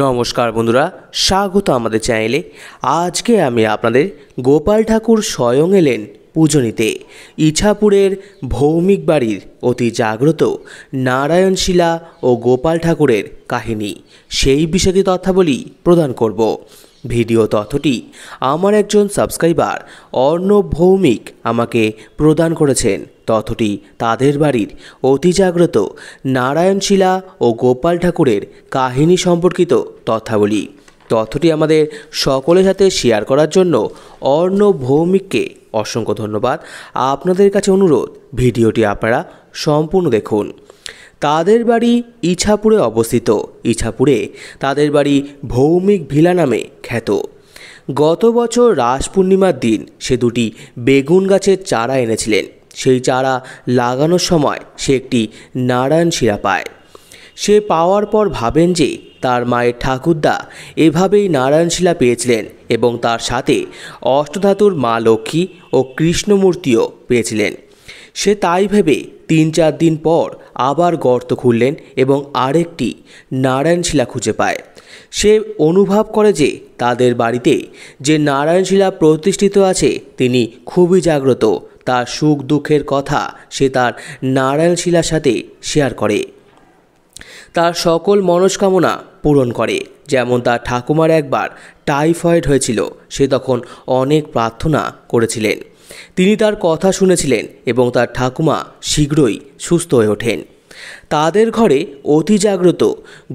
নমস্কার বন্ধুরা স্বাগত আমাদের চ্যানেলে আজকে আমি আপনাদের গোপাল ঠাকুর স্বয়ং এলেন পূজনীতে নিতে ইছাপুরের ভৌমিক বাড়ির অতি জাগ্রত নারায়ণশিলা ও গোপাল ঠাকুরের কাহিনী সেই বিষয়ে তথ্যাবলী প্রদান করব ভিডিও তথ্যটি আমার একজন সাবস্ক্রাইবার অর্ণব ভৌমিক আমাকে প্রদান করেছেন তথ্যটি তাদের বাড়ির অতি জাগ্রত নারায়ণশিলা ও গোপাল ঠাকুরের কাহিনী সম্পর্কিত তথ্যাবলী তথ্যটি আমাদের সকলের সাথে শেয়ার করার জন্য অর্ণ ভৌমিককে অসংখ্য ধন্যবাদ আপনাদের কাছে অনুরোধ ভিডিওটি আপনারা সম্পূর্ণ দেখুন তাদের বাড়ি ইছাপুরে অবস্থিত ইছাপুরে তাদের বাড়ি ভৌমিক ভিলা নামে খ্যাত গত বছর রাস পূর্ণিমার দিন সে দুটি বেগুন গাছের চারা এনেছিলেন সেই চারা লাগানোর সময় সে একটি নারায়ণ শিরা পায় সে পাওয়ার পর ভাবেন যে তার মায়ের ঠাকুরদা এভাবেই নারায়ণশিলা পেয়েছিলেন এবং তার সাথে অষ্টধাতুর মা লক্ষ্মী ও কৃষ্ণমূর্তিও পেয়েছিলেন সে তাই ভেবে তিন চার দিন পর আবার গর্ত খুললেন এবং আরেকটি নারায়ণশিলা খুঁজে পায় সে অনুভব করে যে তাদের বাড়িতে যে নারায়ণশিলা প্রতিষ্ঠিত আছে তিনি খুবই জাগ্রত তার সুখ দুঃখের কথা সে তার নারায়ণশিলার সাথে শেয়ার করে তার সকল মনস্কামনা পূরণ করে যেমন তার ঠাকুমার একবার টাইফয়েড হয়েছিল সে তখন অনেক প্রার্থনা করেছিলেন তিনি তার কথা শুনেছিলেন এবং তার ঠাকুমা শীঘ্রই সুস্থ হয়ে ওঠেন তাদের ঘরে অতি জাগ্রত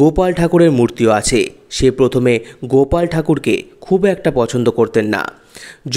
গোপাল ঠাকুরের মূর্তিও আছে সে প্রথমে গোপাল ঠাকুরকে খুব একটা পছন্দ করতেন না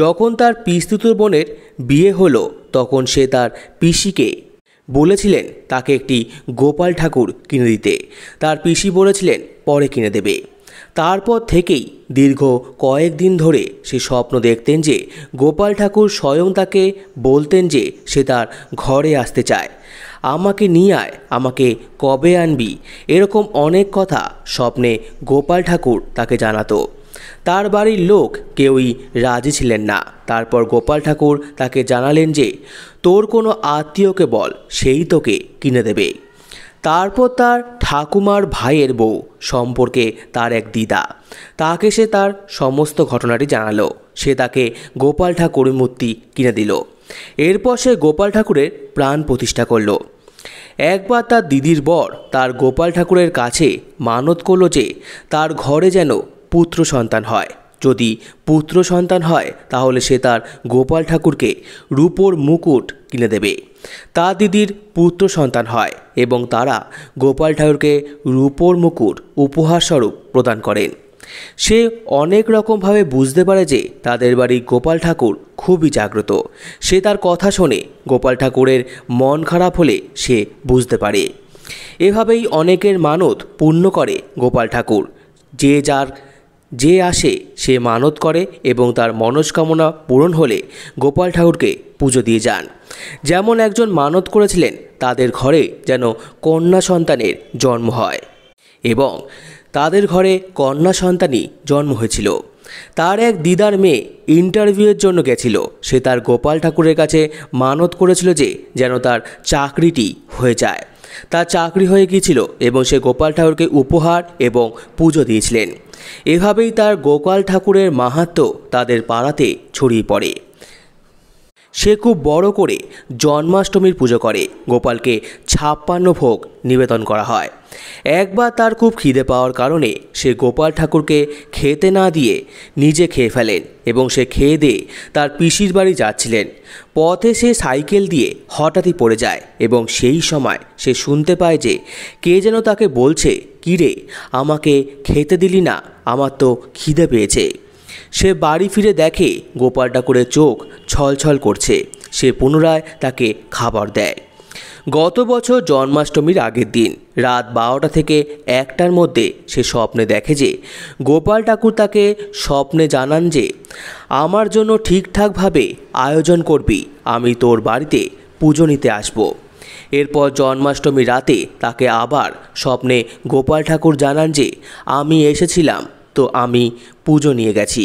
যখন তার পিস্তুত বোনের বিয়ে হলো তখন সে তার পিসিকে বলেছিলেন তাকে একটি গোপাল ঠাকুর কিনে দিতে তার পিসি বলেছিলেন পরে কিনে দেবে তারপর থেকেই দীর্ঘ কয়েকদিন ধরে সে স্বপ্ন দেখতেন যে গোপাল ঠাকুর স্বয়ং তাকে বলতেন যে সে তার ঘরে আসতে চায় আমাকে নিয়ে আয় আমাকে কবে আনবি এরকম অনেক কথা স্বপ্নে গোপাল ঠাকুর তাকে জানাতো তার বাড়ির লোক কেউই রাজি ছিলেন না তারপর গোপাল ঠাকুর তাকে জানালেন যে তোর কোনো আত্মীয়কে বল সেই তোকে কিনে দেবে তারপর তার ঠাকুমার ভাইয়ের বউ সম্পর্কে তার এক দিদা তাকে সে তার সমস্ত ঘটনাটি জানালো সে তাকে গোপাল ঠাকুর মূর্তি কিনে দিল এরপর সে গোপাল ঠাকুরের প্রাণ প্রতিষ্ঠা করল একবার তার দিদির বর তার গোপাল ঠাকুরের কাছে মানত করল যে তার ঘরে যেন পুত্র সন্তান হয় যদি পুত্র সন্তান হয় তাহলে সে তার গোপাল ঠাকুরকে রূপোর মুকুট কিনে দেবে তা দিদির পুত্র সন্তান হয় এবং তারা গোপাল ঠাকুরকে রূপোর মুকুট উপহারস্বরূপ প্রদান করেন সে অনেক রকমভাবে বুঝতে পারে যে তাদের বাড়ি গোপাল ঠাকুর খুবই জাগ্রত সে তার কথা শোনে গোপাল ঠাকুরের মন খারাপ হলে সে বুঝতে পারে এভাবেই অনেকের মানত পূর্ণ করে গোপাল ঠাকুর যে যার যে আসে সে মানত করে এবং তার মনস্কামনা পূরণ হলে গোপাল ঠাকুরকে পুজো দিয়ে যান যেমন একজন মানত করেছিলেন তাদের ঘরে যেন কন্যা সন্তানের জন্ম হয় এবং তাদের ঘরে কন্যা সন্তানই জন্ম হয়েছিল তার এক দিদার মেয়ে ইন্টারভিউয়ের জন্য গেছিল সে তার গোপাল ঠাকুরের কাছে মানত করেছিল যে যেন তার চাকরিটি হয়ে যায় তার চাকরি হয়ে গিয়েছিল এবং সে গোপাল ঠাকুরকে উপহার এবং পুজো দিয়েছিলেন এভাবেই তার গোপাল ঠাকুরের মাহাত্ম তাদের পাড়াতে ছড়িয়ে পড়ে সে খুব বড় করে জন্মাষ্টমীর পুজো করে গোপালকে ছাপ্পান্ন ভোগ নিবেদন করা হয় একবার তার খুব খিদে পাওয়ার কারণে সে গোপাল ঠাকুরকে খেতে না দিয়ে নিজে খেয়ে ফেলেন এবং সে খেয়ে দিয়ে তার পিসির বাড়ি যাচ্ছিলেন পথে সে সাইকেল দিয়ে হঠাৎই পড়ে যায় এবং সেই সময় সে শুনতে পায় যে কে যেন তাকে বলছে কিরে আমাকে খেতে দিলি না আমার তো খিদে পেয়েছে সে বাড়ি ফিরে দেখে গোপাল ঠাকুরের চোখ ছলছল করছে সে পুনরায় তাকে খাবার দেয় গত বছর জন্মাষ্টমীর আগের দিন রাত বারোটা থেকে একটার মধ্যে সে স্বপ্নে দেখে যে গোপাল ঠাকুর তাকে স্বপ্নে জানান যে আমার জন্য ঠিকঠাকভাবে আয়োজন করবি আমি তোর বাড়িতে পুজো নিতে আসব এরপর জন্মাষ্টমী রাতে তাকে আবার স্বপ্নে গোপাল ঠাকুর জানান যে আমি এসেছিলাম তো আমি পুজো নিয়ে গেছি